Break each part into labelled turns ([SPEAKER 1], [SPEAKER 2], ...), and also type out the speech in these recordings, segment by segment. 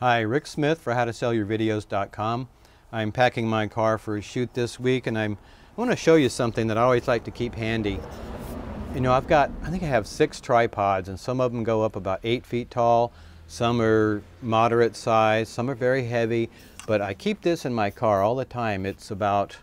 [SPEAKER 1] Hi, Rick Smith for howtosellyourvideos.com. I'm packing my car for a shoot this week and I'm, I want to show you something that I always like to keep handy. You know, I've got, I think I have six tripods and some of them go up about eight feet tall. Some are moderate size, some are very heavy, but I keep this in my car all the time. It's about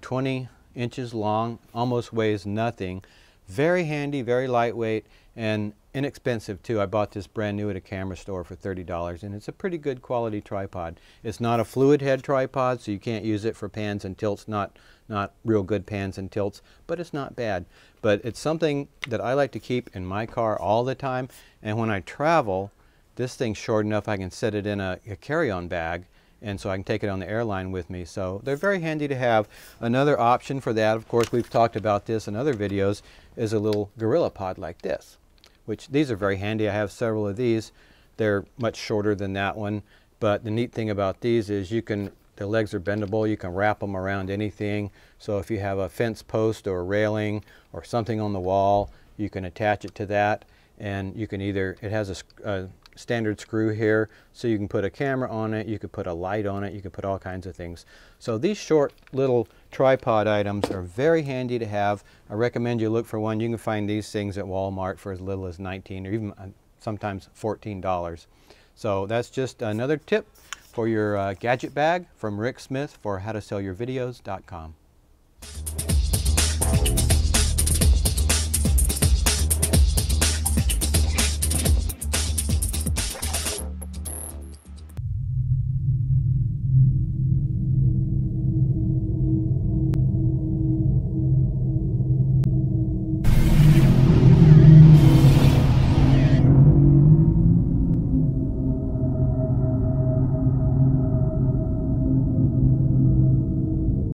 [SPEAKER 1] 20 inches long, almost weighs nothing. Very handy, very lightweight, and inexpensive too. I bought this brand new at a camera store for $30 and it's a pretty good quality tripod. It's not a fluid head tripod so you can't use it for pans and tilts, not, not real good pans and tilts, but it's not bad. But it's something that I like to keep in my car all the time and when I travel, this thing's short enough I can set it in a, a carry-on bag and so I can take it on the airline with me. So they're very handy to have. Another option for that, of course, we've talked about this in other videos, is a little Gorilla Pod like this which these are very handy. I have several of these. They're much shorter than that one, but the neat thing about these is you can, the legs are bendable, you can wrap them around anything. So if you have a fence post or a railing or something on the wall, you can attach it to that and you can either, it has a, a standard screw here. So you can put a camera on it, you could put a light on it, you could put all kinds of things. So these short little tripod items are very handy to have. I recommend you look for one. You can find these things at Walmart for as little as 19 or even uh, sometimes $14. So that's just another tip for your uh, gadget bag from Rick Smith for howtosellyourvideos.com.